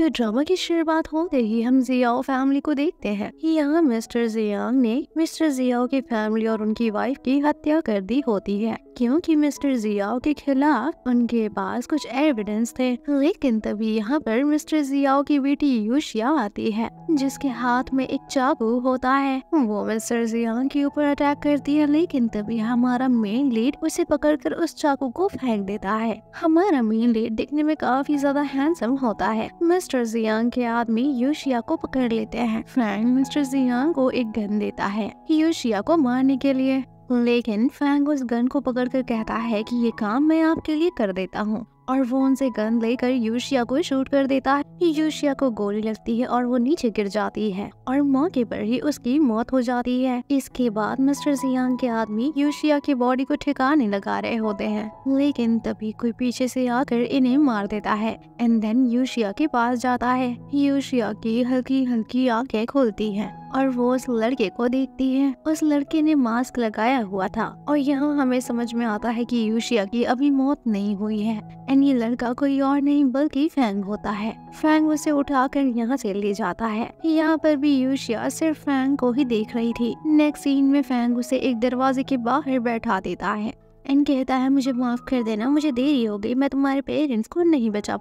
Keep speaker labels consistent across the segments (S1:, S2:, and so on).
S1: तो ड्रामा की शुरुआत होते ही हम जियाओ फैमिली को देखते हैं कि यहाँ मिस्टर जियांग ने मिस्टर जियाओ की फैमिली और उनकी वाइफ की हत्या कर दी होती है क्योंकि मिस्टर जियाओ के खिलाफ उनके पास कुछ एविडेंस थे लेकिन तभी यहाँ पर मिस्टर जियाओ की बेटी यूशिया आती है जिसके हाथ में एक चाकू होता है वो मिस्टर जियांग के ऊपर अटैक करती है लेकिन तभी हमारा मेन लीड उसे पकड़कर उस चाकू को फेंक देता है हमारा मेन लीड दिखने में काफी ज्यादा हैंडसम होता है मिस्टर मिस्टर जियांग के आदमी यूशिया को पकड़ लेते हैं फैंग मिस्टर जियांग को एक गन देता है यूशिया को मारने के लिए लेकिन फैंग उस गन को पकड़कर कहता है कि ये काम मैं आपके लिए कर देता हूँ और वो उनसे गन लेकर यूशिया को शूट कर देता है यूशिया को गोली लगती है और वो नीचे गिर जाती है और मौके पर ही उसकी मौत हो जाती है इसके बाद मिस्टर जियांग के आदमी यूशिया की बॉडी को ठिकाने लगा रहे होते हैं लेकिन तभी कोई पीछे से आकर इन्हें मार देता है एंड देन यूशिया के पास जाता है यूशिया की हल्की हल्की आंखें खोलती है और वो उस लड़के को देखती है उस लड़के ने मास्क लगाया हुआ था और यहाँ हमें समझ में आता है कि यूशिया की अभी मौत नहीं हुई है एंड ये लड़का कोई और नहीं बल्कि फैंग होता है फैंग उसे उठाकर यहाँ से ले जाता है यहाँ पर भी यूशिया सिर्फ फैंग को ही देख रही थी नेक्स्ट सीन में फैंग उसे एक दरवाजे के बाहर बैठा देता है एंड कहता है मुझे माफ कर देना मुझे देरी हो गई मैं तुम्हारे पेरेंट्स को नहीं बचा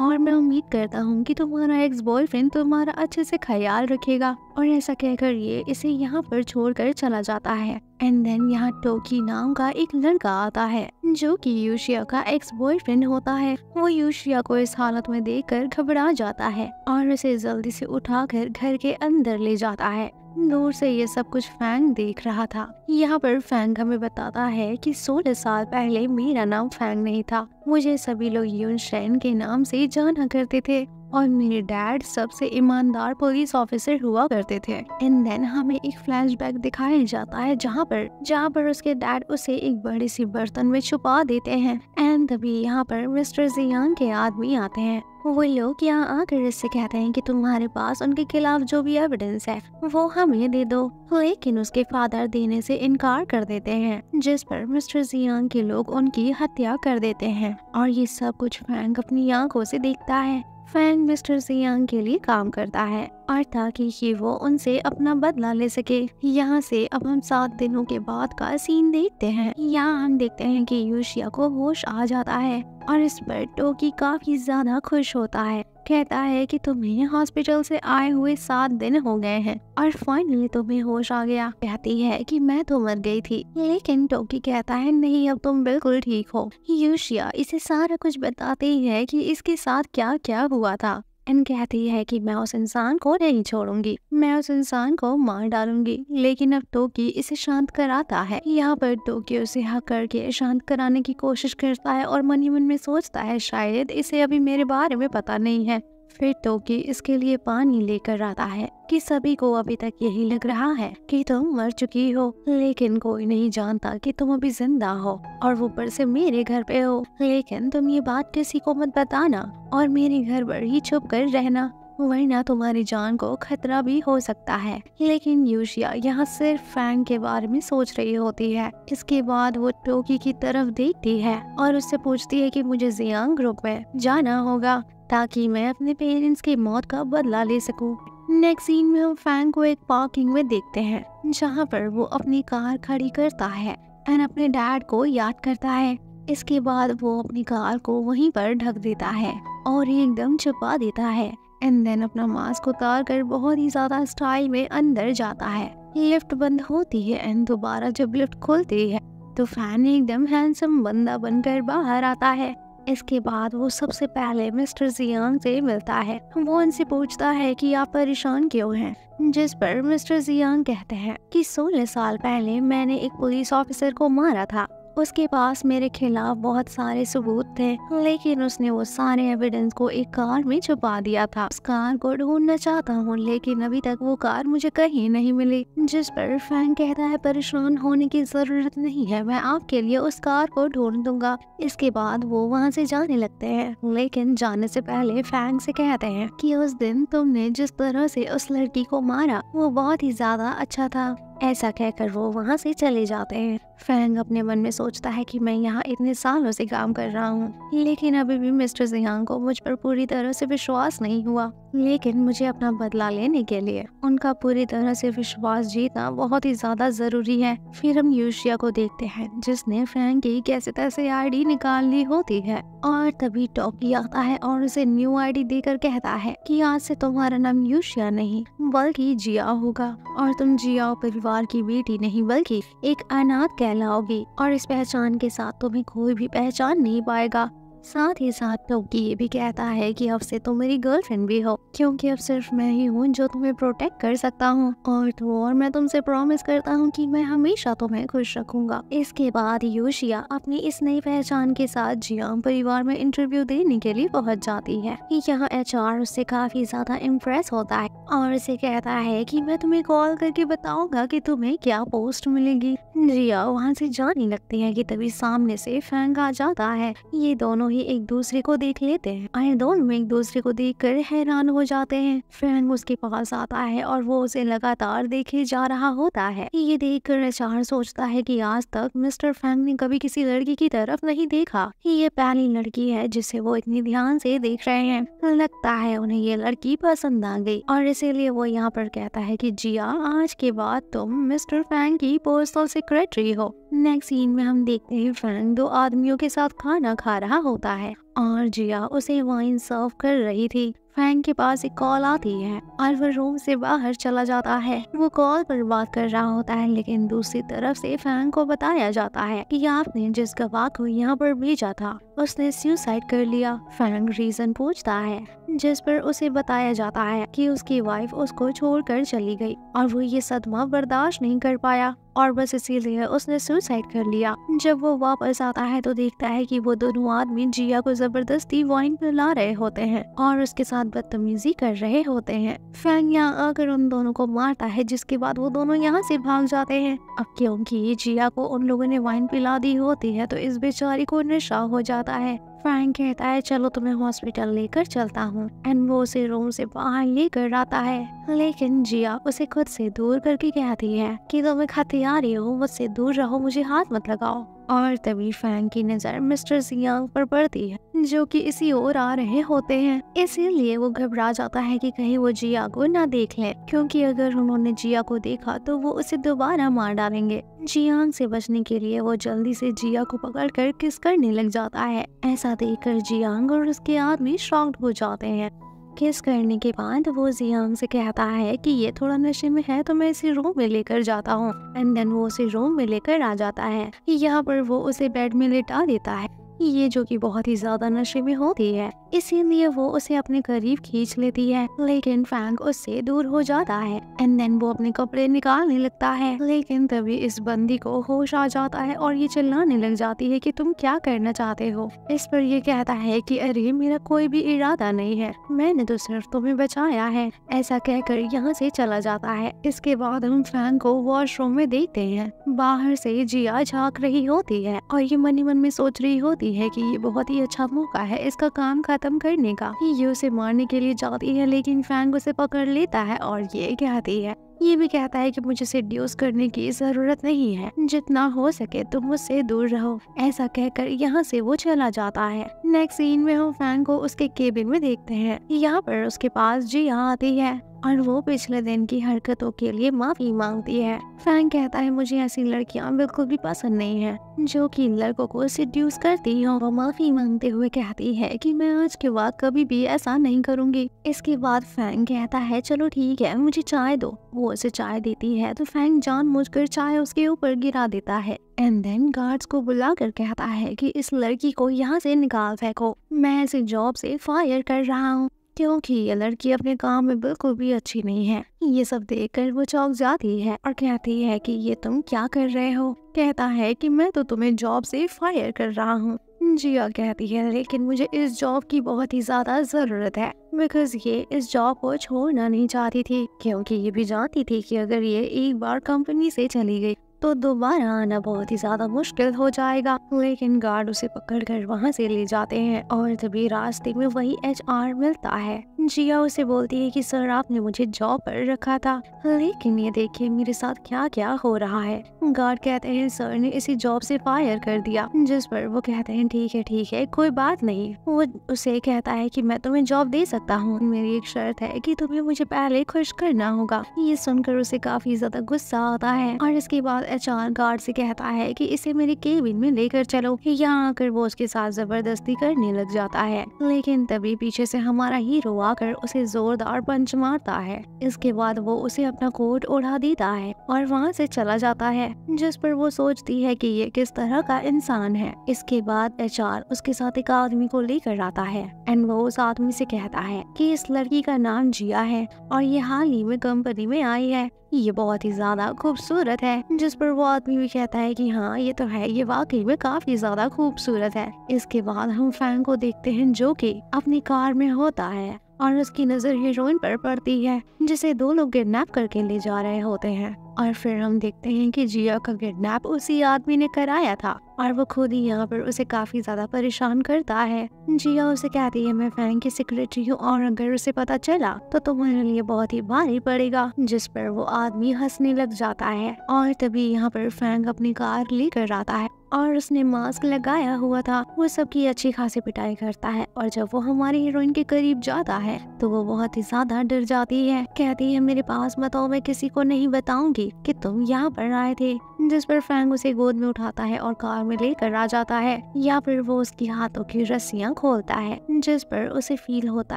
S1: और मैं उम्मीद करता हूँ कि तुम्हारा एक्स बॉयफ्रेंड तुम्हारा अच्छे से ख्याल रखेगा और ऐसा कहकर ये इसे यहाँ पर छोड़कर चला जाता है एंड देन यहाँ टोकी नाम का एक लड़का आता है जो कि यूशिया का एक्स बॉयफ्रेंड होता है वो यूशिया को इस हालत में देखकर घबरा जाता है और उसे जल्दी से उठाकर घर के अंदर ले जाता है दूर से ये सब कुछ फैंग देख रहा था यहाँ पर फैंग हमें बताता है कि 16 साल पहले मेरा नाम फैंग नहीं था मुझे सभी लोग यून शैन के नाम से जाना करते थे और मेरे डैड सबसे ईमानदार पुलिस ऑफिसर हुआ करते थे एंड देन हमें एक फ्लैशबैक दिखाया जाता है जहाँ पर जहाँ पर उसके डैड उसे एक बड़े से बर्तन में छुपा देते हैं एंड तभी यहाँ पर मिस्टर जियांग के आदमी आते हैं वो लोग यहाँ आकर इससे कहते हैं कि तुम्हारे पास उनके खिलाफ जो भी एविडेंस है वो हमें दे दो लेकिन उसके फादर देने से इनकार कर देते हैं जिस पर मिस्टर जियांग के लोग उनकी हत्या कर देते हैं और ये सब कुछ फ्रैंक अपनी आंखों से देखता है फैन मिस्टर सियांग के लिए काम करता है और ताकि ही वो उनसे अपना बदला ले सके यहाँ से अब हम सात दिनों के बाद का सीन देखते हैं यहाँ हम देखते हैं कि यूशिया को होश आ जाता है और इस पर टोकी काफी ज्यादा खुश होता है कहता है कि तुम्हें हॉस्पिटल से आए हुए सात दिन हो गए हैं और फाइनली तुम्हें होश आ गया कहती है कि मैं तो मर गई थी लेकिन टोकी कहता है नहीं अब तुम बिल्कुल ठीक हो यूशिया इसे सारा कुछ बताती है कि इसके साथ क्या क्या हुआ था एन कहती है कि मैं उस इंसान को नहीं छोड़ूंगी मैं उस इंसान को मार डालूंगी लेकिन अब टोकी इसे शांत कराता है यहाँ पर टोकी उसे हक करके शांत कराने की कोशिश करता है और मन ही मन में सोचता है शायद इसे अभी मेरे बारे में पता नहीं है फिर टोकी तो इसके लिए पानी लेकर आता है कि सभी को अभी तक यही लग रहा है कि तुम मर चुकी हो लेकिन कोई नहीं जानता कि तुम अभी जिंदा हो और पर से मेरे घर पे हो लेकिन तुम ये बात किसी को मत बताना और मेरे घर पर ही छुप कर रहना वरना तुम्हारी जान को खतरा भी हो सकता है लेकिन यूशिया यहाँ सिर्फ फैंग के बारे में सोच रही होती है इसके बाद वो टोकी की तरफ देखती है और उससे पूछती है कि मुझे जियांग ग्रुप में जाना होगा ताकि मैं अपने पेरेंट्स की मौत का बदला ले सकूं। नेक्स्ट सीन में हम फैन को एक पार्किंग में देखते हैं जहाँ पर वो अपनी कार खड़ी करता है एंड अपने डैड को याद करता है इसके बाद वो अपनी कार को वहीं पर ढक देता है और एकदम छुपा देता है एंड देन अपना मास्क उतार कर बहुत ही ज्यादा स्टाइल में अंदर जाता है लिफ्ट बंद होती है एंड दोबारा जब लिफ्ट खोलती है तो फैन एकदम हैंडसम बंदा बनकर बाहर आता है इसके बाद वो सबसे पहले मिस्टर जियांग से मिलता है वो उनसे पूछता है कि आप परेशान क्यों हैं जिस पर मिस्टर जियांग कहते हैं कि 16 साल पहले मैंने एक पुलिस ऑफिसर को मारा था उसके पास मेरे खिलाफ बहुत सारे सबूत थे लेकिन उसने वो सारे एविडेंस को एक कार में छुपा दिया था उस कार को ढूंढना चाहता हूँ लेकिन अभी तक वो कार मुझे कहीं नहीं मिली जिस पर फैंक कहता है परेशान होने की जरूरत नहीं है मैं आपके लिए उस कार को ढूंढ दूंगा इसके बाद वो वहाँ से जाने लगते है लेकिन जाने से पहले फैंक से कहते हैं की उस दिन तुमने जिस तरह से उस लड़की को मारा वो बहुत ही ज्यादा अच्छा था ऐसा कहकर वो वहाँ से चले जाते हैं फैंग अपने मन में सोचता है कि मैं यहाँ इतने सालों से काम कर रहा हूँ लेकिन अभी भी मिस्टर जियांग को मुझ पर पूरी तरह से विश्वास नहीं हुआ लेकिन मुझे अपना बदला लेने के लिए उनका पूरी तरह से विश्वास जीतना बहुत ही ज्यादा जरूरी है फिर हम यूशिया को देखते हैं जिसने फ्रैंक की कैसे तैसे आईडी निकाल ली होती है और तभी टॉक आता है और उसे न्यू आईडी देकर कहता है कि आज से तुम्हारा नाम यूशिया नहीं बल्कि जिया होगा और तुम जिया परिवार की बेटी नहीं बल्कि एक अनाथ कहलाओगी और इस पहचान के साथ तुम्हें कोई भी पहचान नहीं पाएगा साथ ही साथ टोकी तो ये भी कहता है कि अब से तुम मेरी गर्लफ्रेंड भी हो क्योंकि अब सिर्फ मैं ही हूँ जो तुम्हें प्रोटेक्ट कर सकता हूँ और तो और मैं तुमसे प्रॉमिस करता हूँ कि मैं हमेशा तुम्हें खुश रखूंगा इसके बाद योशिया अपनी इस नई पहचान के साथ जियाम परिवार में इंटरव्यू देने के लिए पहुँच जाती है यहाँ एच आर उससे काफी ज्यादा इम्प्रेस होता है और उसे कहता है की मैं तुम्हें कॉल करके बताऊंगा की तुम्हें क्या पोस्ट मिलेगी जिया वहाँ से जाने लगती है की तभी सामने से फैंक आ जाता है ये दोनों ही एक दूसरे को देख लेते हैं आए दोनों एक दूसरे को देख कर हैरान हो जाते हैं फैन उसके पास आता है और वो उसे लगातार देखे जा रहा होता है ये देख कर चार सोचता है की आज तक मिस्टर फैंग ने कभी किसी लड़की की तरफ नहीं देखा ये पहली लड़की है जिसे वो इतनी ध्यान से देख रहे हैं लगता है उन्हें ये लड़की पसंद आ गई और इसीलिए वो यहाँ पर कहता है कि जिया आज के बाद तुम मिस्टर फैंग की पोस्टल सेक्रेटरी हो नेक्स्ट सीन में हम देखते हैं फैंग दो आदमियों के साथ खाना खा रहा हो होता है और जिया उसे वाइन सर्व कर रही थी फैंग के पास एक कॉल आती है और वो रूम से बाहर चला जाता है वो कॉल पर बात कर रहा होता है लेकिन दूसरी तरफ से फैंग को बताया जाता है कि आपने जिस गवाह को यहाँ पर भेजा था उसने सुसाइड कर लिया फैंग रीजन पूछता है जिस पर उसे बताया जाता है कि उसकी वाइफ उसको छोड़कर चली गई और वो ये सदमा बर्दाश्त नहीं कर पाया और बस इसीलिए उसने सुसाइड कर लिया जब वो वापस आता है तो देखता है कि वो दोनों आदमी जिया को जबरदस्ती वाइन पिला रहे होते हैं और उसके साथ साथ बदतमीजी कर रहे होते हैं फैंग यहाँ आकर उन दोनों को मारता है जिसके बाद वो दोनों यहाँ से भाग जाते हैं अब क्योंकि जिया को उन लोगों ने वाइन पिला दी होती है तो इस बेचारी को नशा हो जाता है फ्रैंक कहता है चलो तुम्हें हॉस्पिटल लेकर चलता हूँ एंड वो उसे रूम से बाहर लेकर आता है लेकिन जिया उसे खुद से दूर करके कहती है कि तुम एक हथियारी हो मुझसे दूर रहो मुझे हाथ मत लगाओ और तभी फैंग की नज़र मिस्टर सियांग पर पड़ती है जो कि इसी ओर आ रहे होते हैं इसीलिए वो घबरा जाता है कि कहीं वो जिया को ना देख लें क्योंकि अगर उन्होंने जिया को देखा तो वो उसे दोबारा मार डालेंगे जियांग से बचने के लिए वो जल्दी से जिया को पकड़कर किस करने लग जाता है ऐसा देखकर जियांग और उसके आदमी शॉक्ड हो जाते हैं किस करने के बाद वो जियांग से कहता है कि ये थोड़ा नशे में है तो मैं इसे रूम में लेकर जाता हूँ एंड देन वो उसे रूम में लेकर आ जाता है यहाँ पर वो उसे बेड में लेटा देता है कि ये जो कि बहुत ही ज्यादा नशे में होती है इसीलिए वो उसे अपने करीब खींच लेती है लेकिन फैंक उससे दूर हो जाता है एंड देन वो अपने कपड़े निकालने लगता है लेकिन तभी इस बंदी को होश आ जाता है और ये चिल्लाने लग जाती है कि तुम क्या करना चाहते हो इस पर ये कहता है कि अरे मेरा कोई भी इरादा नहीं है मैंने तो सिर्फ तुम्हें बचाया है ऐसा कहकर यहाँ से चला जाता है इसके बाद हम फैंक को वॉशरूम में देखते हैं बाहर से जिया झाँक रही होती है और ये मनी मन में सोच रही होती कहती है कि ये बहुत ही अच्छा मौका है इसका काम खत्म करने का ये उसे मारने के लिए जाती है लेकिन फैंग उसे पकड़ लेता है और ये कहती है ये भी कहता है कि मुझे सेड्यूस करने की जरूरत नहीं है जितना हो सके तुम मुझसे दूर रहो ऐसा कहकर यहाँ से वो चला जाता है नेक्स्ट सीन में हम फैंग को उसके केबिन में देखते हैं यहाँ पर उसके पास यहाँ आती है और वो पिछले दिन की हरकतों के लिए माफी मांगती है फैंक कहता है मुझे ऐसी लड़कियां बिल्कुल भी पसंद नहीं है जो कि लड़कों को सिड्यूस करती है वो माफी मांगते हुए कहती है कि मैं आज के बाद कभी भी ऐसा नहीं करूंगी इसके बाद फैंग कहता है चलो ठीक है मुझे चाय दो वो उसे चाय देती है तो फैंग जान कर चाय उसके ऊपर गिरा देता है एंड देन गार्ड्स को बुला कर कहता है कि इस लड़की को यहाँ से निकाल फेंको मैं इसे जॉब से फायर कर रहा हूँ क्योंकि ये लड़की अपने काम में बिल्कुल भी अच्छी नहीं है ये सब देखकर वो चौक जाती है और कहती है कि ये तुम क्या कर रहे हो कहता है कि मैं तो तुम्हें जॉब से फायर कर रहा हूँ जिया कहती है लेकिन मुझे इस जॉब की बहुत ही ज्यादा जरूरत है बिकॉज ये इस जॉब को छोड़ना नहीं चाहती थी क्योंकि ये भी जानती थी कि अगर ये एक बार कंपनी से चली गई तो दोबारा आना बहुत ही ज़्यादा मुश्किल हो जाएगा लेकिन गार्ड उसे पकड़ कर वहाँ से ले जाते हैं और तभी रास्ते में वही एच आर मिलता है जिया उसे बोलती है की सर आपने मुझे जॉब पर रखा था लेकिन ये देखिए मेरे साथ क्या क्या हो रहा है गार्ड कहते हैं सर ने इसी जॉब से फायर कर दिया जिस पर वो कहते हैं ठीक है ठीक है कोई बात नहीं वो उसे कहता है कि मैं तुम्हें जॉब दे सकता हूँ मेरी एक शर्त है कि तुम्हें मुझे पहले खुश करना होगा ये सुनकर उसे काफी ज्यादा गुस्सा आता है और इसके बाद एचआर गार्ड से कहता है कि इसे मेरे केबिन में लेकर चलो यहाँ आकर वो उसके साथ जबरदस्ती करने लग जाता है लेकिन तभी पीछे से हमारा हीरो आकर उसे जोरदार पंच मारता है इसके बाद वो उसे अपना कोट ओढ़ा देता है और वहाँ से चला जाता है जिस पर वो सोचती है कि ये किस तरह का इंसान है इसके बाद एच उसके साथ एक आदमी को लेकर आता है एंड वो उस आदमी से कहता है की इस लड़की का नाम जिया है और ये हाल ही में कंपनी में आई है ये बहुत ही ज्यादा खूबसूरत है जिस पर वो आदमी भी कहता है कि हाँ ये तो है ये वाकई में काफी ज्यादा खूबसूरत है इसके बाद हम फैंग को देखते हैं जो कि अपनी कार में होता है और उसकी नज़र हीरोइन पर पड़ती है जिसे दो लोग किडनैप करके ले जा रहे होते हैं और फिर हम देखते हैं कि जिया का किडनैप उसी आदमी ने कराया था और वो खुद ही यहाँ पर उसे काफी ज्यादा परेशान करता है जिया उसे कहती है मैं फैंक की सिक्योरिटी हूँ और अगर उसे पता चला तो तुम्हारे लिए बहुत ही भारी पड़ेगा जिस पर वो आदमी हंसने लग जाता है और तभी यहाँ पर फैंग अपनी कार लेकर आता है और उसने मास्क लगाया हुआ था वो सबकी अच्छी खासी पिटाई करता है और जब वो हमारी हीरोइन के करीब जाता है तो वो बहुत ही ज्यादा डर जाती है कहती है मेरे पास बताओ मैं किसी को नहीं बताऊंगी कि तुम यहाँ पर आए थे जिस पर फैंग उसे गोद में उठाता है और कार में लेकर आ जाता है या फिर वो उसकी हाथों की रस्सियाँ खोलता है जिस पर उसे फील होता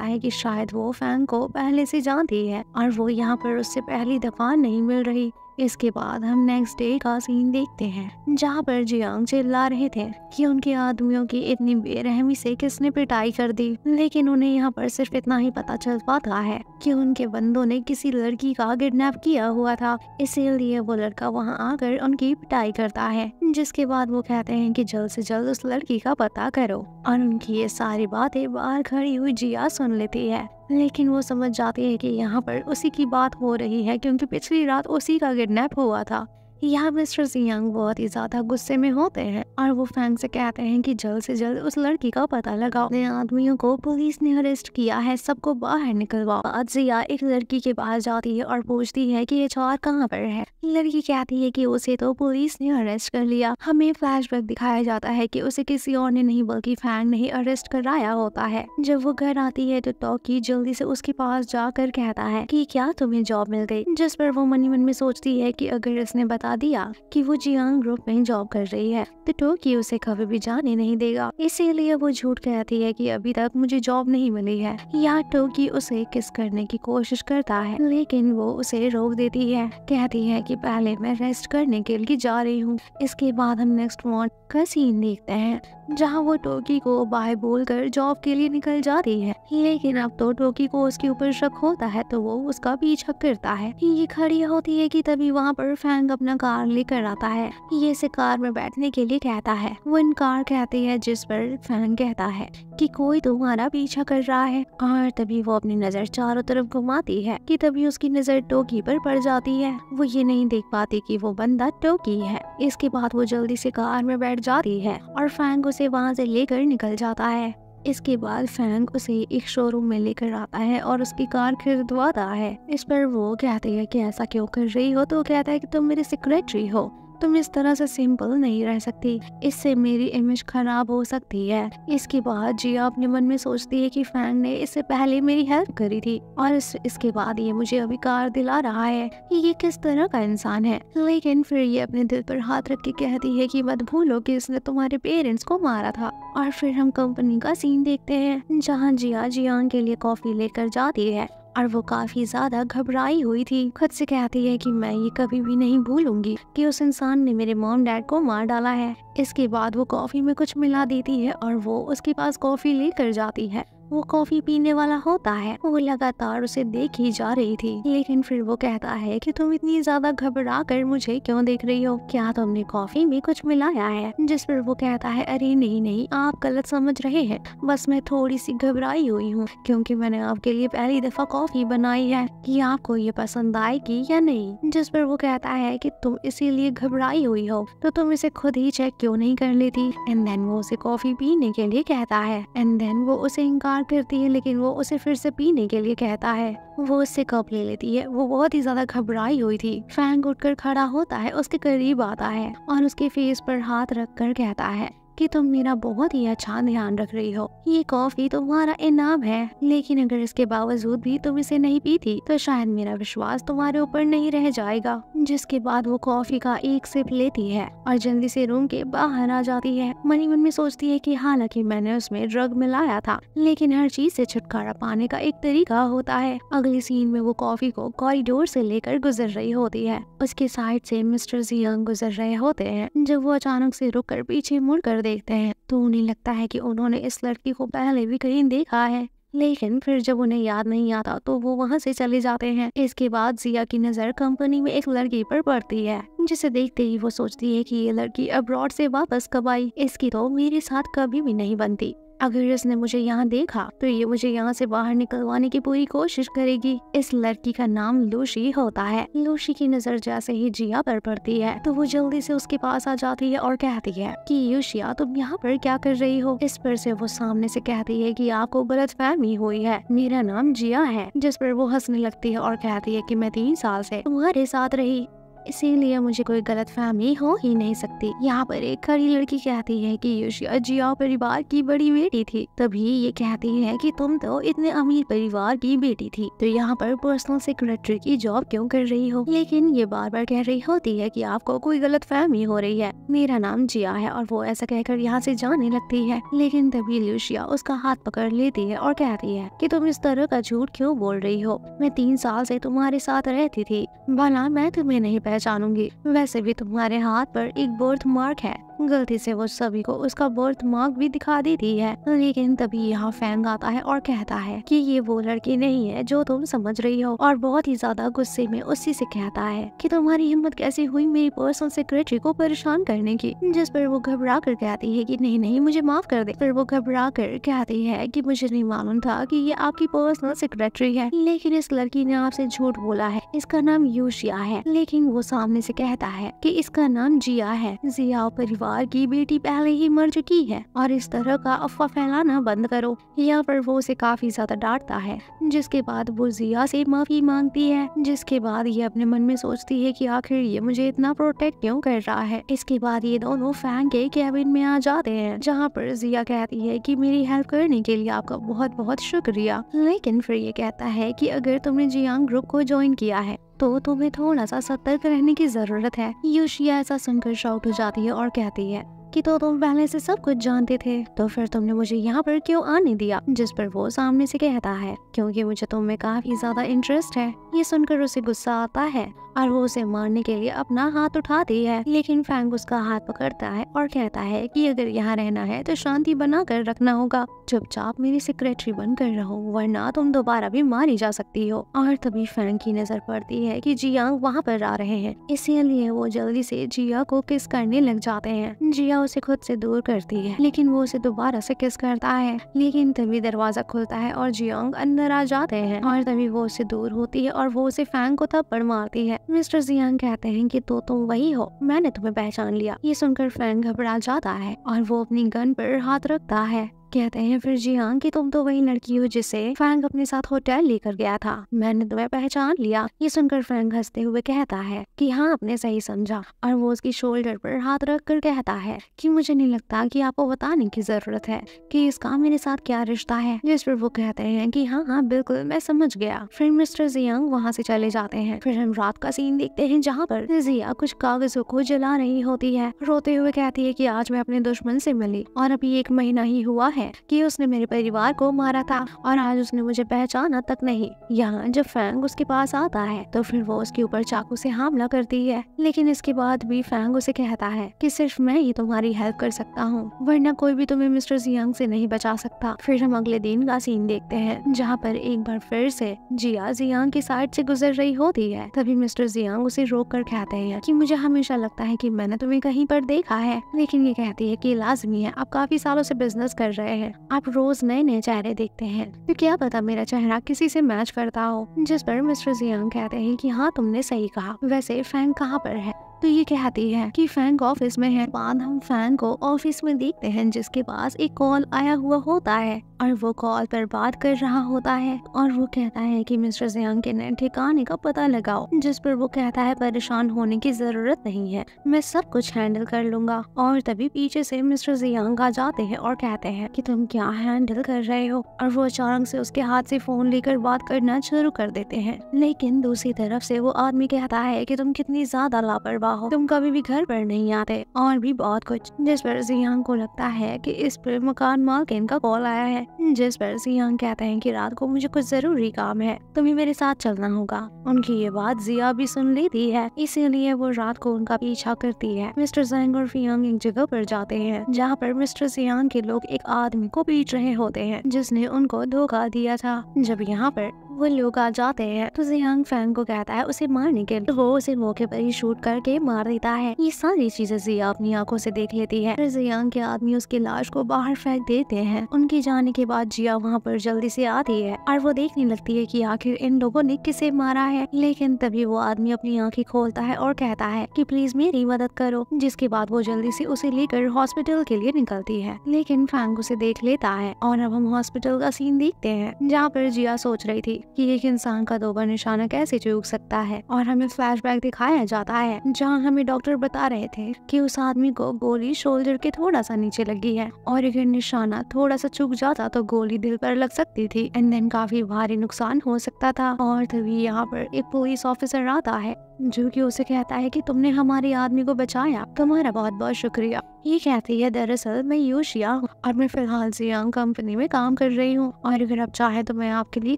S1: है कि शायद वो फैंग को पहले से जानती है और वो यहाँ पर उससे पहली दफा नहीं मिल रही इसके बाद हम नेक्स्ट डे का सीन देखते हैं जहाँ पर जियांग चिल्ला रहे थे कि उनके आदमियों की इतनी बेरहमी से किसने पिटाई कर दी लेकिन उन्हें यहाँ पर सिर्फ इतना ही पता चल पाता है कि उनके बंदों ने किसी लड़की का किडनैप किया हुआ था इसीलिए वो लड़का वहाँ आकर उनकी पिटाई करता है जिसके बाद वो कहते हैं की जल्द ऐसी जल्द उस लड़की का पता करो और उनकी ये सारी बातें बाहर खड़ी हुई जिया सुन लेती है लेकिन वो समझ जाती है कि यहाँ पर उसी की बात हो रही है क्योंकि पिछली रात उसी का किडनैप हुआ था यहाँ मिस्टर सियांग बहुत ही ज्यादा गुस्से में होते हैं और वो फैंग से कहते हैं कि जल्द से जल्द उस लड़की का पता लगाओ नए आदमियों को पुलिस ने अरेस्ट किया है सबको बाहर निकलवाओ आज जिया एक लड़की के पास जाती है और पूछती है कि ये चार कहाँ पर है लड़की कहती है कि उसे तो पुलिस ने अरेस्ट कर लिया हमें फ्लैश दिखाया जाता है कि उसे किसी और ने नहीं बल्कि फैंग ने ही अरेस्ट कराया होता है जब वो घर आती है तो टॉकी जल्दी से उसके पास जाकर कहता है की क्या तुम्हे जॉब मिल गयी जिस पर वो मनी मन में सोचती है की अगर इसने बता दिया कि वो जियांग ग्रुप में जॉब कर रही है तो टोकी उसे कभी भी जाने नहीं देगा इसीलिए वो झूठ कहती है कि अभी तक मुझे जॉब नहीं मिली है या टोकी उसे किस करने की कोशिश करता है लेकिन वो उसे रोक देती है कहती है की पहले मैं रेस्ट करने के लिए जा रही हूँ इसके बाद हम नेक्स्ट मॉर्निंग का सीन देखते हैं जहां वो टोकी को बाय बोलकर जॉब के लिए निकल जाती है लेकिन अब तो टोकी को उसके ऊपर शक होता है तो वो उसका पीछा करता है ये खड़ी होती है कि तभी वहाँ पर फैंग अपना कार लेकर आता है ये इसे कार में बैठने के लिए कहता है वो इन कार कहती है जिस पर फैंग कहता है कि कोई तुम्हारा पीछा कर रहा है और तभी वो अपनी नजर चारों तरफ घुमाती है कि तभी उसकी नजर टोकी पर पड़ जाती है वो ये नहीं देख पाती कि वो बंदा टोकी है इसके बाद वो जल्दी से कार में बैठ बैठ जाती है और फैंग उसे वहाँ से लेकर निकल जाता है इसके बाद फैंग उसे एक शोरूम में लेकर आता है और उसकी कार खरीदवाता है इस पर वो कहते हैं कि ऐसा क्यों कर रही हो तो कहता है कि तुम मेरी सिक्रेटरी हो तुम इस तरह से सिंपल नहीं रह सकती इससे मेरी इमेज खराब हो सकती है इसके बाद जिया अपने मन में सोचती है कि फैन ने इससे पहले मेरी हेल्प करी थी और इस, इसके बाद ये मुझे कार दिला रहा है कि ये किस तरह का इंसान है लेकिन फिर ये अपने दिल पर हाथ रख के कहती है की मत भूलो की इसने तुम्हारे पेरेंट्स को मारा था और फिर हम कंपनी का सीन देखते है जहाँ जिया जियांग के लिए कॉफी लेकर जाती है और वो काफी ज्यादा घबराई हुई थी खुद से कहती है कि मैं ये कभी भी नहीं भूलूंगी कि उस इंसान ने मेरे मॉम डैड को मार डाला है इसके बाद वो कॉफी में कुछ मिला देती है और वो उसके पास कॉफी लेकर जाती है वो कॉफी पीने वाला होता है वो लगातार उसे देख ही जा रही थी लेकिन फिर वो कहता है कि तुम इतनी ज्यादा घबरा कर मुझे क्यों देख रही हो क्या तुमने कॉफी में कुछ मिलाया है जिस पर वो कहता है अरे नहीं नहीं आप गलत समझ रहे हैं बस मैं थोड़ी सी घबराई हुई हूँ क्योंकि मैंने आपके लिए पहली दफा कॉफी बनाई है कि आपको ये पसंद आएगी या नहीं जिस पर वो कहता है कि तुम इसीलिए घबराई हुई हो तो तुम इसे खुद ही चेक क्यों नहीं कर लेती एंड देन वो उसे कॉफी पीने के लिए कहता है एंड देन वो उसे इनकार इनकार करती है लेकिन वो उसे फिर से पीने के लिए कहता है वो उससे कप ले लेती है वो बहुत ही ज्यादा घबराई हुई थी फैंग उठकर खड़ा होता है उसके करीब आता है और उसके फेस पर हाथ रख कर कहता है कि तुम मेरा बहुत ही अच्छा ध्यान रख रही हो ये कॉफी तुम्हारा इनाम है लेकिन अगर इसके बावजूद भी तुम इसे नहीं पीती तो शायद मेरा विश्वास तुम्हारे ऊपर नहीं रह जाएगा जिसके बाद वो कॉफी का एक सिप लेती है और जल्दी से रूम के बाहर आ जाती है मनी मन में सोचती है कि हालांकि मैंने उसमें ड्रग मिलाया था लेकिन हर चीज से छुटकारा पाने का एक तरीका होता है अगले सीन में वो कॉफी को कॉरिडोर से लेकर गुजर रही होती है उसके साइड से मिस्टर जियंग गुजर रहे होते हैं जब वो अचानक से रुक कर पीछे मुड़ कर देखते हैं तो उन्हें लगता है कि उन्होंने इस लड़की को पहले भी कहीं देखा है लेकिन फिर जब उन्हें याद नहीं आता तो वो वहाँ से चले जाते हैं इसके बाद जिया की नज़र कंपनी में एक लड़की पर पड़ती है जिसे देखते ही वो सोचती है कि ये लड़की अब्रॉड से वापस कब आई इसकी तो मेरे साथ कभी भी नहीं बनती अगर ने मुझे यहाँ देखा तो ये मुझे यहाँ से बाहर निकलवाने की पूरी कोशिश करेगी इस लड़की का नाम लूशी होता है लूशी की नजर जैसे ही जिया पर पड़ती है तो वो जल्दी से उसके पास आ जाती है और कहती है कि यूशिया तुम यहाँ पर क्या कर रही हो इस पर से वो सामने से कहती है कि आपको गलत फहमी हुई है मेरा नाम जिया है जिस पर वो हंसने लगती है और कहती है की मैं तीन साल ऐसी तुम्हारे साथ रही इसीलिए मुझे कोई गलत फहमी हो ही नहीं सकती यहाँ पर एक खड़ी लड़की कहती है कि योशिया जिया परिवार की बड़ी बेटी थी तभी ये कहती है कि तुम तो इतने अमीर परिवार की बेटी थी तो यहाँ पर पर्सनल सेक्रेटरी की जॉब क्यों कर रही हो लेकिन ये बार बार कह रही होती है की आपको कोई गलत फहमी हो रही है मेरा नाम जिया है और वो ऐसा कहकर यहाँ से जाने लगती है लेकिन तभी लुशिया उसका हाथ पकड़ लेती है और कहती है कि तुम इस तरह का झूठ क्यों बोल रही हो मैं तीन साल से तुम्हारे साथ रहती थी भला मैं तुम्हें नहीं पहचानूंगी वैसे भी तुम्हारे हाथ पर एक बर्थ मार्क है गलती से वो सभी को उसका बर्थ मार्क भी दिखा देती है लेकिन तभी यहाँ फैंग आता है और कहता है कि ये वो लड़की नहीं है जो तुम समझ रही हो और बहुत ही ज्यादा गुस्से में उसी से कहता है कि तुम्हारी हिम्मत कैसे हुई मेरी पर्सनल सेक्रेटरी को परेशान करने की जिस पर वो घबरा कर कहती है की नहीं नहीं मुझे माफ कर दे फिर वो घबरा कर कहती है की मुझे नहीं मालूम था की ये आपकी पर्सनल सेक्रेटरी है लेकिन इस लड़की ने आपसे झूठ बोला है इसका नाम यूशिया है लेकिन वो सामने से कहता है की इसका नाम जिया है जिया परिवार गफ्फार की बेटी पहले ही मर चुकी है और इस तरह का अफवाह फैलाना बंद करो यहाँ पर वो उसे काफी ज्यादा डांटता है जिसके बाद वो जिया से माफी मांगती है जिसके बाद ये अपने मन में सोचती है कि आखिर ये मुझे इतना प्रोटेक्ट क्यों कर रहा है इसके बाद ये दोनों फैंग के कैबिन में आ जाते हैं जहाँ पर जिया कहती है की मेरी हेल्प करने के लिए आपका बहुत बहुत शुक्रिया लेकिन फिर ये कहता है की अगर तुमने जियांग ग्रुप को ज्वाइन किया है तो तुम्हें थोड़ा सा सतर्क रहने की जरूरत है योशिया ऐसा सुनकर शॉक हो जाती है और कहती है कि तो तुम पहले से सब कुछ जानते थे तो फिर तुमने मुझे यहाँ पर क्यों आने दिया जिस पर वो सामने से कहता है क्योंकि मुझे तुम में काफी ज्यादा इंटरेस्ट है ये सुनकर उसे गुस्सा आता है और वो उसे मारने के लिए अपना हाथ उठाती है लेकिन फैंग उसका हाथ पकड़ता है और कहता है कि अगर यहाँ रहना है तो शांति बना कर रखना होगा चुपचाप मेरी सेक्रेटरी कर रहो वरना तुम दोबारा भी मारी जा सकती हो और तभी फैंग की नजर पड़ती है की जिया वहाँ पर आ रहे हैं इसीलिए वो जल्दी से जिया को किस करने लग जाते हैं जिया उसे खुद से दूर करती है लेकिन वो उसे दोबारा से किस करता है लेकिन तभी दरवाजा खुलता है और जियांग अंदर आ जाते हैं और तभी वो उसे दूर होती है और वो उसे फैंग को थप्पड़ मारती है मिस्टर जियांग कहते हैं कि तो तुम वही हो मैंने तुम्हें पहचान लिया ये सुनकर फैंग घबरा जाता है और वो अपनी गन पर हाथ रखता है कहते हैं फिर जियांग हाँ, की तुम तो वही लड़की हो जिसे फैंग अपने साथ होटल लेकर गया था मैंने तुम्हें पहचान लिया ये सुनकर फैंग हंसते हुए कहता है की हाँ आपने सही समझा और वो उसकी शोल्डर पर हाथ रख कर कहता है की मुझे नहीं लगता की आपको बताने की जरूरत है की इसका मेरे साथ क्या रिश्ता है जिस पर वो कहते हैं की हाँ हाँ बिल्कुल मैं समझ गया फिर मिस्टर जियांग वहाँ से चले जाते हैं फिर हम रात का सीन देखते हैं जहाँ पर जिया कुछ कागजों को जला रही होती है रोते हुए कहती है की आज मैं अपने दुश्मन से मिली और अभी एक महीना ही हुआ है है कि उसने मेरे परिवार को मारा था और आज उसने मुझे पहचाना तक नहीं यहाँ जब फैंग उसके पास आता है तो फिर वो उसके ऊपर चाकू से हमला करती है लेकिन इसके बाद भी फैंग उसे कहता है कि सिर्फ मैं ही तुम्हारी हेल्प कर सकता हूँ वरना कोई भी तुम्हें मिस्टर जियांग से नहीं बचा सकता फिर हम अगले दिन का सीन देखते हैं जहाँ पर एक बार फिर से जिया जियांग की साइड से गुजर रही होती है तभी मिस्टर जियांग उसे रोक कर कहते हैं की मुझे हमेशा लगता है की मैंने तुम्हें कहीं पर देखा है लेकिन ये कहती है की लाजमी है आप काफी सालों से बिजनेस कर रहे गए हैं आप रोज नए नए चेहरे देखते हैं तो क्या पता मेरा चेहरा किसी से मैच करता हो जिस पर मिस्टर जियांग कहते हैं कि हाँ तुमने सही कहा वैसे फैंग कहाँ पर है तो ये कहती है कि फैंक ऑफिस में है बाद हम फैंक को ऑफिस में देखते हैं जिसके पास एक कॉल आया हुआ होता है और वो कॉल पर बात कर रहा होता है और वो कहता है कि मिस्टर जयांग के नए ठिकाने का पता लगाओ जिस पर वो कहता है परेशान होने की जरूरत नहीं है मैं सब कुछ हैंडल कर लूंगा और तभी पीछे से मिस्टर जियांग आ जाते हैं और कहते हैं कि तुम क्या हैंडल कर रहे हो और वो अचानक से उसके हाथ से फोन लेकर बात करना शुरू कर देते हैं लेकिन दूसरी तरफ से वो आदमी कहता है कि तुम कितनी ज्यादा लापरवाह तलबा हो तुम कभी भी घर पर नहीं आते और भी बहुत कुछ जिस पर सियांग को लगता है कि इस पर मकान मालकिन का कॉल आया है जिस पर सियांग कहते हैं कि रात को मुझे कुछ जरूरी काम है तुम्हें मेरे साथ चलना होगा उनकी ये बात जिया भी सुन लेती है इसीलिए वो रात को उनका पीछा करती है मिस्टर जैंग और फियांग एक जगह पर जाते हैं जहाँ पर मिस्टर सियांग के लोग एक आदमी को पीट रहे होते हैं जिसने उनको धोखा दिया था जब यहाँ पर वो लोग आ जाते हैं तो जियांग फैंग को कहता है उसे मारने के लिए तो वो उसे मौके पर ही शूट करके मार देता है ये सारी चीजें जिया अपनी आंखों से देख लेती है फिर जियांग के आदमी उसकी लाश को बाहर फेंक देते हैं उनके जाने के बाद जिया वहाँ पर जल्दी से आती है और वो देखने लगती है की आखिर इन लोगों ने किसे मारा है लेकिन तभी वो आदमी अपनी आँखें खोलता है और कहता है की प्लीज मेरी मदद करो जिसके बाद वो जल्दी से उसे लेकर हॉस्पिटल के लिए निकलती है लेकिन फैंग उसे देख लेता है और अब हम हॉस्पिटल का सीन देखते हैं जहाँ पर जिया सोच रही थी कि एक इंसान का दोबारा निशाना कैसे चूक सकता है और हमें फ्लैशबैक दिखाया जाता है जहाँ हमें डॉक्टर बता रहे थे कि उस आदमी को गोली शोल्डर के थोड़ा सा नीचे लगी है और अगर निशाना थोड़ा सा चूक जाता तो गोली दिल पर लग सकती थी एंड देन काफी भारी नुकसान हो सकता था और तभी यहाँ पर एक पुलिस ऑफिसर आता है जो कि उसे कहता है कि तुमने हमारे आदमी को बचाया तुम्हारा बहुत बहुत शुक्रिया ये कहती है दरअसल मैं यूशिया हूँ और मैं फिलहाल से यंग कंपनी में काम कर रही हूँ और अगर आप चाहे तो मैं आपके लिए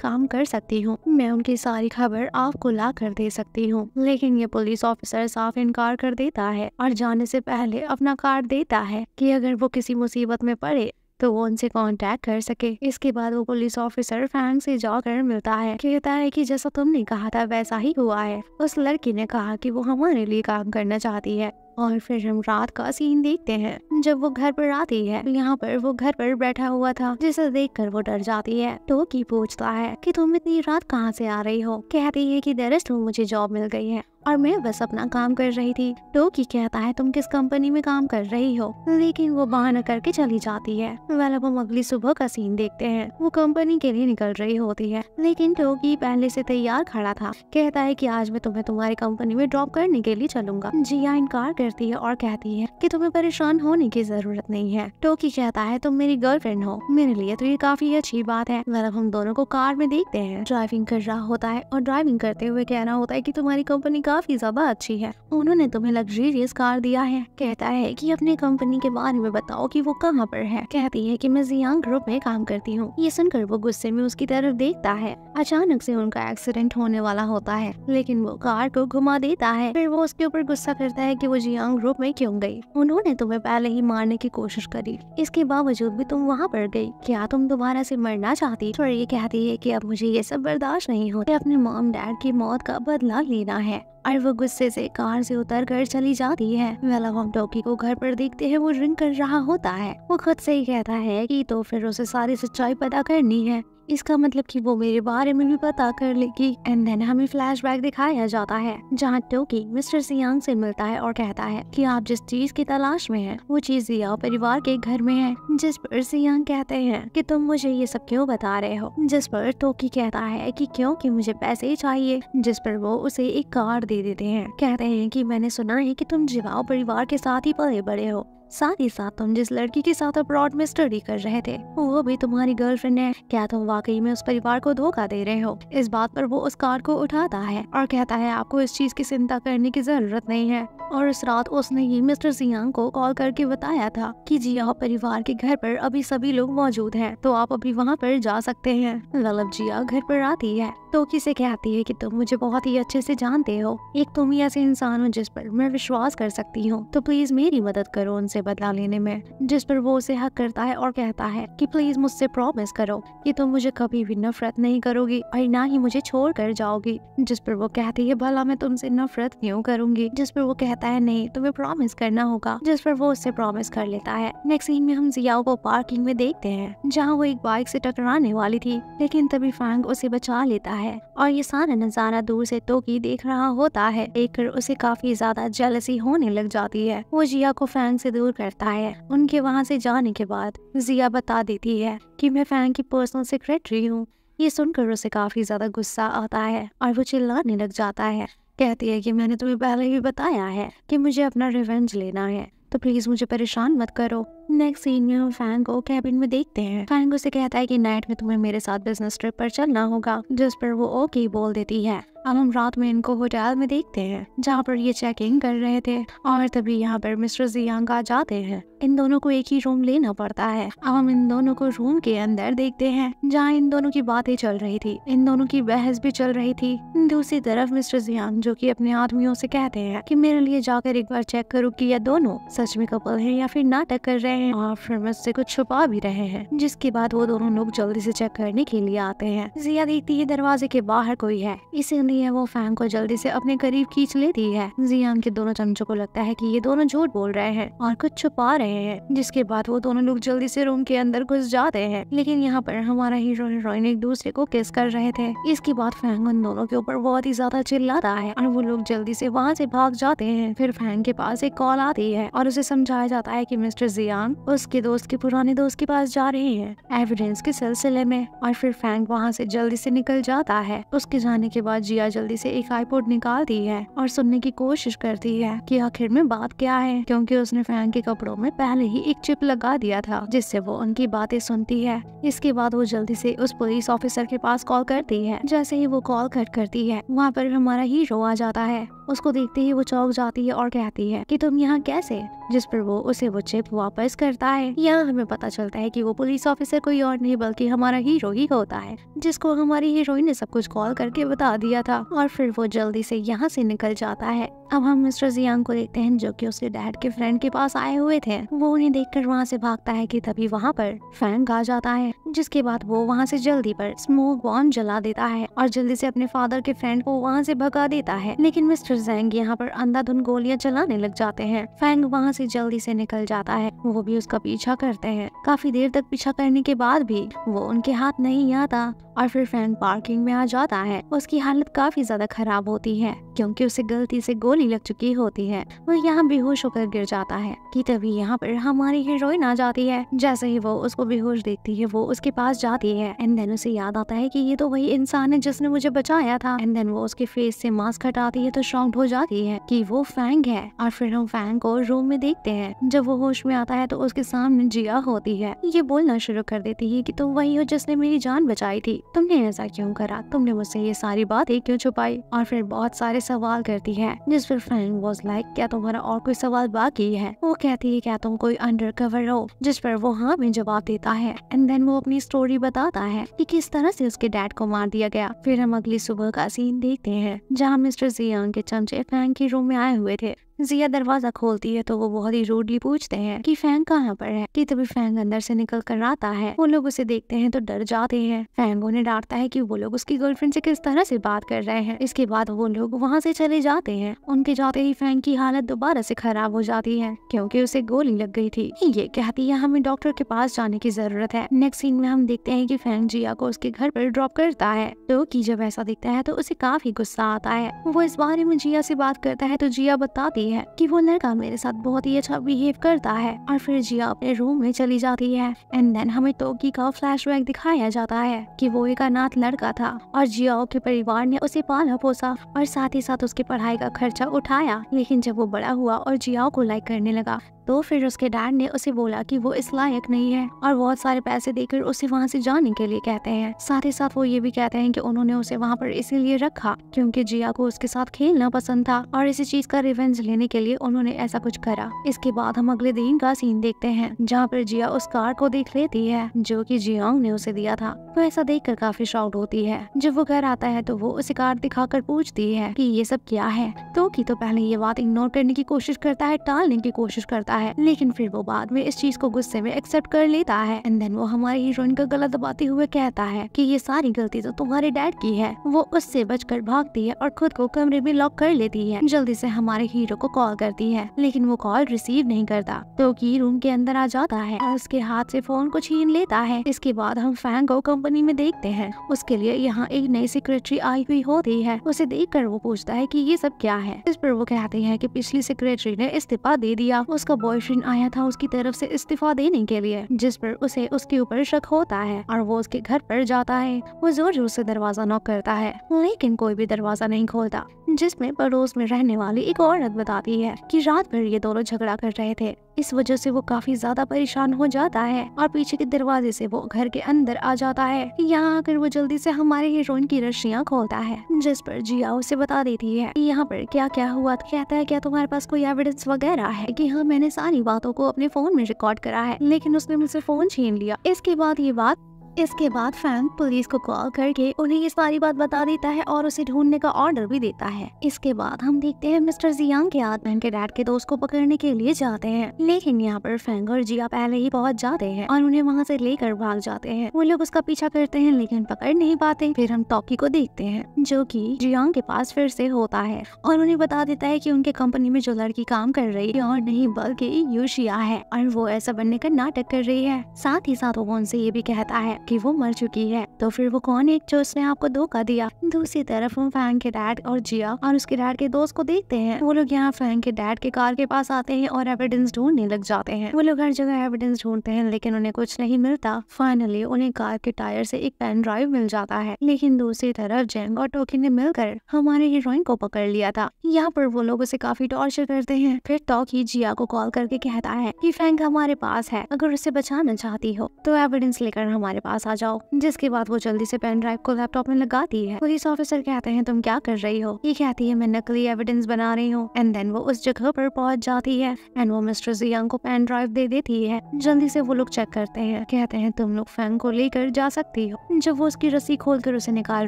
S1: काम कर सकती हूँ मैं उनकी सारी खबर आपको ला कर दे सकती हूँ लेकिन ये पुलिस ऑफिसर साफ इनकार कर देता है और जाने से पहले अपना कार्ड देता है की अगर वो किसी मुसीबत में पड़े तो वो उनसे कांटेक्ट कर सके इसके बाद वो पुलिस ऑफिसर फैंग से जाकर मिलता है कहता है कि जैसा तुमने कहा था वैसा ही हुआ है उस लड़की ने कहा कि वो हमारे लिए काम करना चाहती है और फिर हम रात का सीन देखते हैं जब वो घर पर आती है यहाँ पर वो घर पर बैठा हुआ था जिसे देखकर वो डर जाती है टोकी तो पूछता है कि तुम इतनी रात कहाँ से आ रही हो कहती है कि दरअसल मुझे जॉब मिल गई है और मैं बस अपना काम कर रही थी टोकी कहता है तुम किस कंपनी में काम कर रही हो लेकिन वो बहाना करके चली जाती है वह अब हम अगली सुबह का सीन देखते हैं वो कंपनी के लिए निकल रही होती है लेकिन टोकी पहले से तैयार खड़ा था कहता है कि आज मैं तुम्हें तुम्हारी कंपनी में ड्रॉप करने के लिए चलूंगा जिया इनकार करती है और कहती है की तुम्हें परेशान होने की जरूरत नहीं है टोकी कहता है तुम मेरी गर्लफ्रेंड हो मेरे लिए तो ये काफी अच्छी बात है मतलब हम दोनों को कार में देखते हैं ड्राइविंग कर रहा होता है और ड्राइविंग करते हुए कहना होता है की तुम्हारी कंपनी का काफी ज्यादा अच्छी है उन्होंने तुम्हें लग्जरियस कार दिया है कहता है कि अपने कंपनी के बारे में बताओ कि वो कहाँ पर है कहती है कि मैं जियांग ग्रुप में काम करती हूँ ये सुनकर वो गुस्से में उसकी तरफ देखता है अचानक से उनका एक्सीडेंट होने वाला होता है लेकिन वो कार को घुमा देता है फिर वो उसके ऊपर गुस्सा करता है की वो जियांग ग्रुप में क्यों गयी उन्होंने तुम्हें पहले ही मारने की कोशिश करी इसके बावजूद भी तुम वहाँ पर गयी क्या तुम दोबारा से मरना चाहती और ये कहती है की अब मुझे ये सब बर्दाश्त नहीं होते अपने मॉम डैड की मौत का बदला लेना है और वो गुस्से से कार से उतर कर चली जाती है वेलाकॉम डॉकी को घर पर देखते हैं वो रिंग कर रहा होता है वो खुद से ही कहता है कि तो फिर उसे सारी सच्चाई पता करनी है इसका मतलब कि वो मेरे बारे में भी पता कर लेगी एंड देन हमें फ्लैशबैक दिखाया जाता है जहाँ टोकी मिस्टर सियांग से मिलता है और कहता है कि आप जिस चीज की तलाश में हैं वो चीज जिया परिवार के घर में है जिस पर सियांग कहते हैं कि तुम मुझे ये सब क्यों बता रहे हो जिस पर टोकी कहता है कि क्योंकि मुझे पैसे चाहिए जिस पर वो उसे एक कार दे देते हैं कहते हैं की मैंने सुना है की तुम जिवाओ परिवार के साथ ही पले बड़े हो साथ ही साथ तुम जिस लड़की के साथ अब्रॉड में स्टडी कर रहे थे वो भी तुम्हारी गर्लफ्रेंड है क्या तुम वाकई में उस परिवार को धोखा दे रहे हो इस बात पर वो उस कार को उठाता है और कहता है आपको इस चीज की चिंता करने की जरूरत नहीं है और इस रात उसने ही मिस्टर जियांग को कॉल करके बताया था कि जिया परिवार के घर पर अभी सभी लोग मौजूद हैं तो आप अभी वहाँ पर जा सकते हैं ललब जिया घर पर आती है तो से कहती है कि तुम मुझे बहुत ही अच्छे से जानते हो एक तुम ही ऐसे इंसान हो जिस पर मैं विश्वास कर सकती हूँ तो प्लीज मेरी मदद करो उनसे बदला लेने में जिस पर वो उसे हक करता है और कहता है कि प्लीज मुझसे प्रॉमिस करो कि तुम मुझे कभी भी नफरत नहीं करोगी और ना ही मुझे छोड़ कर जाओगी जिस पर वो कहती है भला मैं तुमसे नफरत क्यों करूंगी जिस पर वो कहता है नहीं तुम्हें प्रॉमिस करना होगा जिस पर वो उससे प्रॉमिस कर लेता है नेक्स्ट सीन में हम जियाओ को पार्किंग में देखते हैं जहाँ वो एक बाइक से टकराने वाली थी लेकिन तभी फैंग उसे बचा लेता है है और ये सारा नजारा दूर से टोकी तो देख रहा होता है देखकर उसे काफी ज्यादा जलसी होने लग जाती है वो जिया को फैन से दूर करता है उनके वहाँ से जाने के बाद जिया बता देती है कि मैं फैन की पर्सनल सेक्रेटरी हूँ ये सुनकर उसे काफी ज्यादा गुस्सा आता है और वो चिल्लाने लग जाता है कहती है कि मैंने तुम्हें पहले भी बताया है कि मुझे अपना रिवेंज लेना है तो प्लीज मुझे परेशान मत करो नेक्स्ट सीन में हम फैन को कैबिन में देखते हैं फैन उसे कहता है कि नाइट में तुम्हें मेरे साथ बिजनेस ट्रिप पर चलना होगा जिस पर वो ओके बोल देती है अब हम रात में इनको होटल में देखते हैं जहाँ पर ये चेकिंग कर रहे थे और तभी यहाँ पर मिस्टर जियांग आ जाते हैं इन दोनों को एक ही रूम लेना पड़ता है अब हम इन दोनों को रूम के अंदर देखते हैं जहाँ इन दोनों की बातें चल रही थी इन दोनों की बहस भी चल रही थी दूसरी तरफ मिस्टर जियांग जो की अपने आदमियों से कहते हैं की मेरे लिए जाकर एक बार चेक करो की यह दोनों सच में कपल है या फिर नाटक कर रहे हैं और फिर मुझसे कुछ छुपा भी रहे हैं जिसके बाद वो दोनों लोग जल्दी से चेक करने के लिए आते हैं जिया देखती है दरवाजे के बाहर कोई है इसे रही है वो फैंग को जल्दी से अपने करीब खींच लेती है जियांग के दोनों चमचों को लगता है कि ये दोनों झूठ बोल रहे हैं और कुछ छुपा रहे हैं जिसके बाद वो दोनों लोग जल्दी से रूम के अंदर घुस जाते हैं लेकिन यहाँ पर हमारा हीरो हीरोइन एक दूसरे को किस कर रहे थे इसके बाद फैंग उन दोनों के ऊपर बहुत ही ज्यादा चिल्लाता है और वो लोग जल्दी से वहाँ से भाग जाते हैं फिर फैंग के पास एक कॉल आती है और उसे समझाया जाता है की मिस्टर जियांग उसके दोस्त के पुराने दोस्त के पास जा रहे हैं एविडेंस के सिलसिले में और फिर फैंग वहाँ से जल्दी से निकल जाता है उसके जाने के बाद जिया रिया जल्दी से एक आईपोर्ट निकालती है और सुनने की कोशिश करती है कि आखिर में बात क्या है क्योंकि उसने फैन के कपड़ों में पहले ही एक चिप लगा दिया था जिससे वो उनकी बातें सुनती है इसके बाद वो जल्दी से उस पुलिस ऑफिसर के पास कॉल करती है जैसे ही वो कॉल कट करती है वहाँ पर हमारा हीरो आ जाता है उसको देखते ही वो चौक जाती है और कहती है कि तुम यहाँ कैसे जिस पर वो उसे वो चिप वापस करता है यहाँ हमें पता चलता है कि वो पुलिस ऑफिसर कोई और नहीं बल्कि हमारा हीरो ही होता है जिसको हमारी हीरोइन ने सब कुछ कॉल करके बता दिया था और फिर वो जल्दी से यहाँ से निकल जाता है अब हम मिस्टर जियांग को देखते हैं जो कि उसके डैड के फ्रेंड के पास आए हुए थे वो उन्हें देख कर वहाँ से भागता है की तभी वहाँ पर फैंग आ जाता है जिसके बाद वो वहाँ से जल्दी पर स्मोक बॉम्ब जला देता है और जल्दी से अपने फादर के फ्रेंड को वहाँ से भगा देता है लेकिन मिस्टर जैंग यहाँ पर अंधाधुन गोलियाँ चलाने लग जाते हैं फैंग वहाँ से जल्दी से निकल जाता है वो भी उसका पीछा करते हैं काफी देर तक पीछा करने के बाद भी वो उनके हाथ नहीं आता और फिर फ्रेंड पार्किंग में आ जाता है उसकी हालत काफी ज्यादा खराब होती है क्योंकि उसे गलती से गोली लग चुकी होती है वो यहाँ बेहोश होकर गिर जाता है कि तभी यहाँ पर हमारी हीरोइन आ जाती है जैसे ही वो उसको बेहोश देखती है वो उसके पास जाती है एंड देन उसे याद आता है कि ये तो वही इंसान है जिसने मुझे बचाया था एंड देन वो उसके फेस से मास्क हटाती है तो शॉक्ड हो जाती है की वो फैंग है और फिर हम फैंग को रूम में देखते हैं जब वो होश में आता है तो उसके सामने जिया होती है ये बोलना शुरू कर देती है कि तुम वही हो जिसने मेरी जान बचाई थी तुमने ऐसा क्यों करा तुमने मुझसे ये सारी बातें क्यों छुपाई और फिर बहुत सारे सवाल करती है जिस पर फ्रेंड वॉज लाइक क्या तुम्हारा और कोई सवाल बाकी है वो कहती है क्या तुम कोई अंडर कवर हो जिस पर वो हाँ में जवाब देता है एंड देन वो अपनी स्टोरी बताता है की किस तरह ऐसी उसके डैड को मार दिया गया फिर हम अगली सुबह का सीन देखते हैं जहाँ मिस्टर जियांग के चमचे फैंग के रूम में आए हुए थे जिया दरवाजा खोलती है तो वो बहुत ही रूडली पूछते हैं कि फैंग कहाँ पर है कि तभी फैंग अंदर से निकल कर आता है वो लोग उसे देखते हैं तो डर जाते हैं फैंग उन्हें डांटता है कि वो लोग उसकी गर्लफ्रेंड से किस तरह से बात कर रहे हैं इसके बाद वो लोग वहाँ से चले जाते हैं उनके जाते ही फैंग की हालत दोबारा से खराब हो जाती है क्यूँकी उसे गोली लग गई थी ये कहती है हमें डॉक्टर के पास जाने की जरूरत है नेक्स्ट सीन में हम देखते हैं की फैंग जिया को उसके घर पर ड्रॉप करता है तो की जब ऐसा देखता है तो उसे काफी गुस्सा आता है वो इस बारे में जिया से बात करता है तो जिया बताती रही है कि वो लड़का मेरे साथ बहुत ही अच्छा बिहेव करता है और फिर जिया अपने रूम में चली जाती है एंड देन हमें टोकी का फ्लैश दिखाया जाता है की वो एक अनाथ लड़का था और जियाओ के परिवार ने उसे पाला पोसा और साथ ही साथ उसकी पढ़ाई का खर्चा उठाया लेकिन जब वो बड़ा हुआ और जियाओ को लाइक करने लगा तो फिर उसके डैड ने उसे बोला कि वो इस लायक नहीं है और बहुत सारे पैसे देकर उसे वहाँ से जाने के लिए कहते हैं साथ ही साथ वो ये भी कहते हैं कि उन्होंने उसे वहाँ पर इसीलिए रखा क्योंकि जिया को उसके साथ खेलना पसंद था और इसी चीज का रिवेंज लेना देने के लिए उन्होंने ऐसा कुछ करा इसके बाद हम अगले दिन का सीन देखते हैं जहाँ पर जिया उस कार को देख लेती है जो की जियांग ने उसे दिया था वो ऐसा देख कर काफी शॉक्ड होती है जब वो घर आता है तो वो उसे कार दिखाकर पूछती है की ये सब क्या है तो की तो पहले ये बात इग्नोर करने की कोशिश करता है टालने की कोशिश करता है लेकिन फिर वो बाद में इस चीज को गुस्से में एक्सेप्ट कर लेता है एंड देन वो हमारे हीरोइन का गला दबाते हुए कहता है की ये सारी गलती तो तुम्हारे डैड की है वो उससे कर भागती है और खुद को कमरे में लॉक कर लेती है जल्दी से हमारे हीरो को कॉल करती है लेकिन वो कॉल रिसीव नहीं करता तो की रूम के अंदर आ जाता है और उसके हाथ से फोन को छीन लेता है इसके बाद हम फैंग को कंपनी में देखते हैं उसके लिए यहाँ एक नई सेक्रेटरी आई हुई होती है उसे देख कर वो पूछता है की ये सब क्या है इस पर वो कहते हैं की पिछली सेक्रेटरी ने इस्तीफा दे दिया उसका बॉयफ्रेंड आया था उसकी तरफ ऐसी इस्तीफा देने के लिए जिस पर उसे उसके ऊपर शक होता है और वो उसके घर पर जाता है वो जोर जोर से दरवाजा नॉक करता है लेकिन कोई भी दरवाजा नहीं खोलता जिसमें पड़ोस में रहने वाली एक औरत बता बताती है कि रात भर ये दोनों झगड़ा कर रहे थे इस वजह से वो काफी ज्यादा परेशान हो जाता है और पीछे के दरवाजे से वो घर के अंदर आ जाता है यहाँ आकर वो जल्दी से हमारे हीरोइन की रशियाँ खोलता है जिस पर जिया उसे बता देती है कि यहाँ पर क्या क्या हुआ कहता है क्या तुम्हारे पास कोई एविडेंस वगैरह है कि हाँ मैंने सारी बातों को अपने फोन में रिकॉर्ड करा है लेकिन उसने मुझसे फोन छीन लिया इसके बाद ये बात इसके बाद फैंक पुलिस को कॉल करके उन्हें ये सारी बात बता देता है और उसे ढूंढने का ऑर्डर भी देता है इसके बाद हम देखते हैं मिस्टर जियांग के आदमी के उनके डैड के दोस्त को पकड़ने के लिए जाते हैं लेकिन यहाँ पर फैंग और जिया पहले ही पहुँच जाते हैं और उन्हें वहाँ से लेकर भाग जाते हैं वो लोग उसका पीछा करते हैं लेकिन पकड़ नहीं पाते फिर हम टॉकी को देखते हैं जो की जियांग के पास फिर से होता है और उन्हें बता देता है की उनके कंपनी में जो लड़की काम कर रही है और नहीं बल्कि यूशिया है और वो ऐसा बनने का नाटक कर रही है साथ ही साथ वो उनसे ये भी कहता है कि वो मर चुकी है तो फिर वो कौन है जो उसने आपको धोखा दिया दूसरी तरफ हम फैंग के डैड और जिया और उसके डैड के दोस्त को देखते हैं वो लोग यहाँ फैंग के डैड के कार के पास आते हैं और एविडेंस ढूंढने लग जाते हैं वो लोग हर जगह एविडेंस ढूंढते हैं लेकिन उन्हें कुछ नहीं मिलता फाइनली उन्हें कार के टायर से एक पेन ड्राइव मिल जाता है लेकिन दूसरी तरफ जेंग और टोकी ने मिलकर हमारे हीरोइन को पकड़ लिया था यहाँ पर वो लोग उसे काफी टॉर्चर करते हैं फिर टॉकी जिया को कॉल करके कहता है कि फैंग हमारे पास है अगर उसे बचाना चाहती हो तो एविडेंस लेकर हमारे पास पास आ जाओ जिसके बाद वो जल्दी से पेन ड्राइव को लैपटॉप में लगा दी है पुलिस ऑफिसर कहते हैं तुम क्या कर रही हो ये कहती है मैं नकली एविडेंस बना रही हूँ एंड देन वो उस जगह पर पहुंच जाती है एंड वो मिस्टर जियांग को पेन ड्राइव दे देती है जल्दी से वो लोग चेक करते हैं कहते हैं तुम लोग फैंग को लेकर जा सकती हो जब वो उसकी रस्सी खोल कर उसे निकाल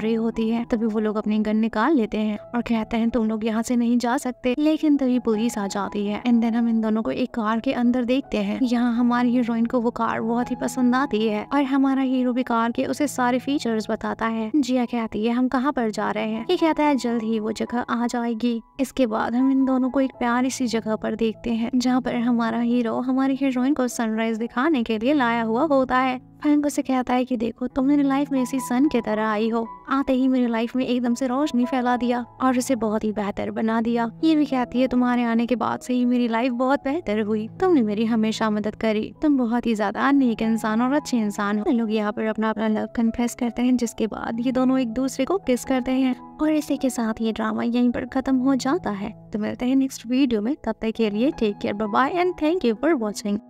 S1: रही होती है तभी वो लोग अपनी गन निकाल लेते हैं और कहते हैं तुम लोग यहाँ से नहीं जा सकते लेकिन तभी पुलिस आ जाती है एंड देन हम इन दोनों को एक कार के अंदर देखते हैं यहाँ हमारी हीरोइन को वो कार बहुत ही पसंद आती है और हमारा हीरो भी कार के उसे सारे फीचर्स बताता है जिया कहती है हम कहाँ पर जा रहे हैं ये कहता है जल्द ही वो जगह आ जाएगी इसके बाद हम इन दोनों को एक प्यारी सी जगह पर देखते हैं जहाँ पर हमारा हीरो हमारी हीरोइन को सनराइज दिखाने के लिए लाया हुआ होता है फैंक उसे कहता है कि देखो तुम मेरी लाइफ में इसी सन की तरह आई हो आते ही मेरी लाइफ में एकदम से रोशनी फैला दिया और उसे बहुत ही बेहतर बना दिया ये भी कहती है तुम्हारे आने के बाद से ही मेरी लाइफ बहुत बेहतर हुई तुमने मेरी हमेशा मदद करी तुम बहुत ही ज्यादा नेक इंसान और अच्छे इंसान हो लोग यहाँ पर अपना अपना लव कन्फेस करते हैं जिसके बाद ये दोनों एक दूसरे को किस करते हैं और इसी के साथ ये ड्रामा यहीं पर खत्म हो जाता है तो मिलते हैं नेक्स्ट वीडियो में तब तक के लिए take care bye and thank you for watching